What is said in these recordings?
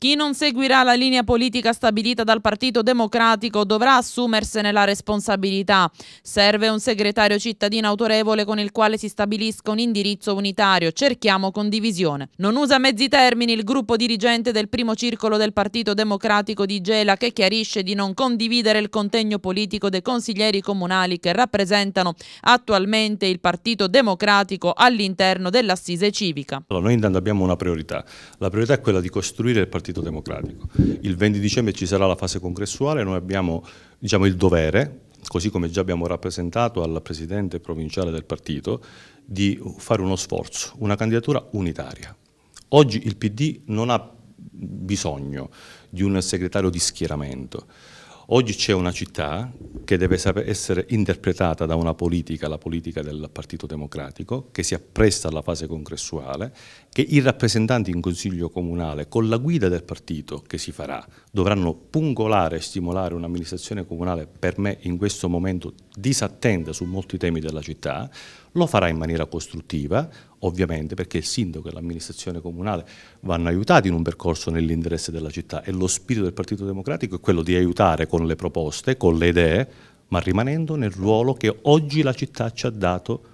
Chi non seguirà la linea politica stabilita dal Partito Democratico dovrà assumersene la responsabilità. Serve un segretario cittadino autorevole con il quale si stabilisca un indirizzo unitario. Cerchiamo condivisione. Non usa mezzi termini il gruppo dirigente del primo circolo del Partito Democratico di Gela che chiarisce di non condividere il contegno politico dei consiglieri comunali che rappresentano attualmente il Partito Democratico all'interno dell'assise civica. Allora, noi intanto abbiamo una priorità. La priorità è quella di costruire il Partito Partito Democratico. Il 20 dicembre ci sarà la fase congressuale, noi abbiamo diciamo, il dovere, così come già abbiamo rappresentato al Presidente provinciale del partito, di fare uno sforzo, una candidatura unitaria. Oggi il PD non ha bisogno di un segretario di schieramento, Oggi c'è una città che deve essere interpretata da una politica, la politica del Partito Democratico, che si appresta alla fase congressuale, che i rappresentanti in Consiglio Comunale, con la guida del partito che si farà, dovranno pungolare e stimolare un'amministrazione comunale per me in questo momento disattenta su molti temi della città, lo farà in maniera costruttiva, ovviamente perché il sindaco e l'amministrazione comunale vanno aiutati in un percorso nell'interesse della città e lo spirito del Partito Democratico è quello di aiutare con le proposte, con le idee, ma rimanendo nel ruolo che oggi la città ci ha dato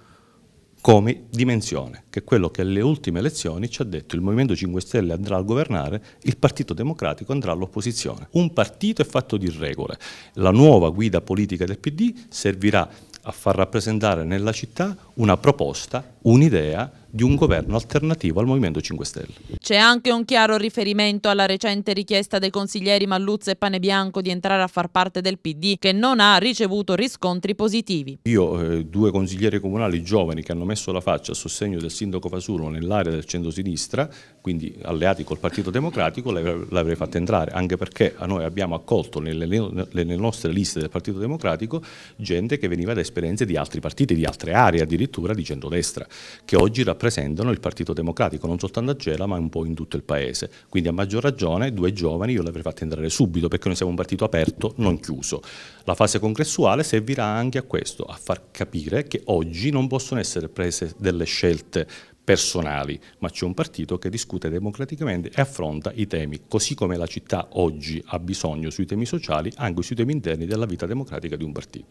come dimensione, che è quello che alle ultime elezioni ci ha detto il Movimento 5 Stelle andrà a governare, il Partito Democratico andrà all'opposizione. Un partito è fatto di regole. La nuova guida politica del PD servirà a far rappresentare nella città una proposta, un'idea, di un governo alternativo al Movimento 5 Stelle. C'è anche un chiaro riferimento alla recente richiesta dei consiglieri Malluzzo e Panebianco di entrare a far parte del PD che non ha ricevuto riscontri positivi. Io eh, due consiglieri comunali giovani che hanno messo la faccia a sostegno del sindaco Fasulo nell'area del centro-sinistra, quindi alleati col Partito Democratico, l'avrei fatta entrare, anche perché noi abbiamo accolto nelle, nelle nostre liste del Partito Democratico gente che veniva da esperienze di altri partiti, di altre aree addirittura di centrodestra, che oggi rappresentano rappresentano il Partito Democratico, non soltanto a Gela ma un po' in tutto il Paese. Quindi a maggior ragione due giovani io l'avrei fatto entrare subito perché noi siamo un partito aperto, non chiuso. La fase congressuale servirà anche a questo, a far capire che oggi non possono essere prese delle scelte personali, ma c'è un partito che discute democraticamente e affronta i temi, così come la città oggi ha bisogno sui temi sociali, anche sui temi interni della vita democratica di un partito.